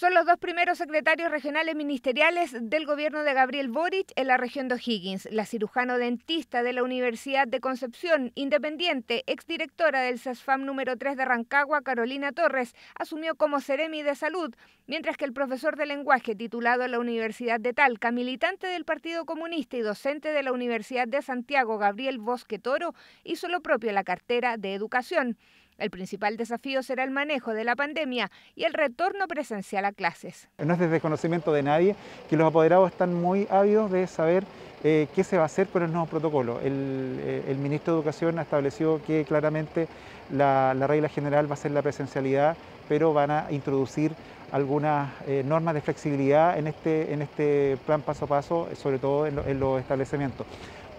Son los dos primeros secretarios regionales ministeriales del gobierno de Gabriel Boric en la región de O'Higgins. La cirujano dentista de la Universidad de Concepción, independiente, exdirectora del e SASFAM número 3 de Rancagua, Carolina Torres, asumió como seremi de Salud, mientras que el profesor de lenguaje titulado en la Universidad de Talca, militante del Partido Comunista y docente de la Universidad de Santiago, Gabriel Bosque Toro, hizo lo propio en la cartera de Educación. El principal desafío será el manejo de la pandemia y el retorno presencial a clases. No es desconocimiento desconocimiento de nadie que los apoderados están muy ávidos de saber eh, qué se va a hacer con el nuevo protocolo. El, eh, ministro de Educación ha establecido que claramente la, regla general va a ser la presencialidad, pero van a introducir algunas eh, normas de flexibilidad este, en este, plan paso a paso, sobre todo en, en los establecimientos.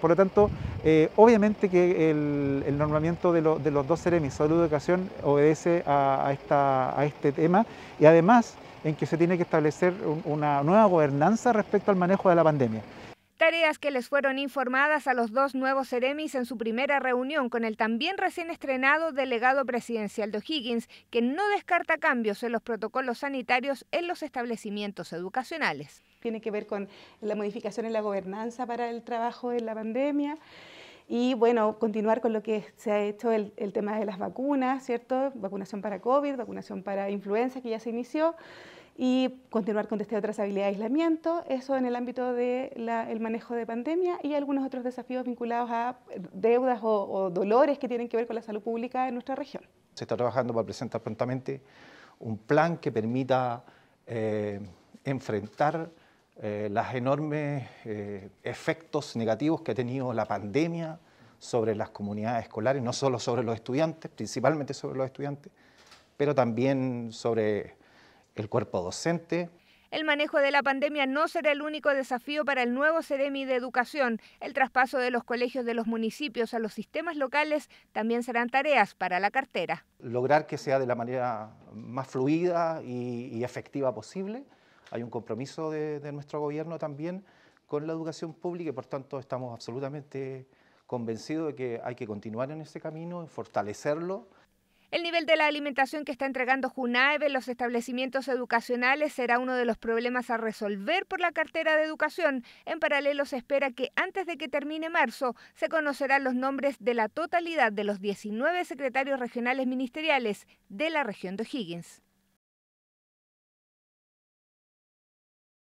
Por lo tanto, eh, obviamente que el, normamiento de, los dos seremis, salud y educación, obedece a, este tema y además en que se tiene que establecer una nueva gobernanza respecto al manejo de la pandemia. Tareas que les fueron informadas a los dos nuevos Ceremis en su primera reunión con el también recién estrenado delegado presidencial de O'Higgins, que no descarta cambios en los protocolos sanitarios en los establecimientos educacionales tiene que ver con la modificación en la gobernanza para el trabajo en la pandemia. Y bueno, continuar con lo que se ha hecho el, tema de las vacunas, ¿cierto? Vacunación para COVID, vacunación para influenza que ya se inició y continuar con este otras habilidades de aislamiento, eso en el ámbito del el manejo de pandemia y algunos otros desafíos vinculados a deudas o, dolores que tienen que ver con la salud pública en nuestra región. Se está trabajando para presentar prontamente un plan que permita eh, enfrentar eh, ...las los enormes eh, efectos negativos que ha tenido la pandemia sobre las comunidades escolares, no solo sobre los estudiantes, principalmente sobre los estudiantes, pero también sobre el cuerpo docente. El manejo de la pandemia no será el único desafío para el nuevo CEREMI de Educación. El traspaso de los colegios de los municipios a los sistemas locales también serán tareas para la cartera. Lograr que sea de la manera más fluida y efectiva posible hay un compromiso de, nuestro gobierno también con la educación pública y por tanto estamos absolutamente convencidos de que hay que continuar en ese camino, fortalecerlo. El nivel de la alimentación que está entregando Junaeve en los establecimientos educacionales será uno de los problemas a resolver por la cartera de educación. En paralelo se espera que antes de que termine marzo se conocerán los nombres de la totalidad de los 19 secretarios regionales ministeriales de la región de Higgins.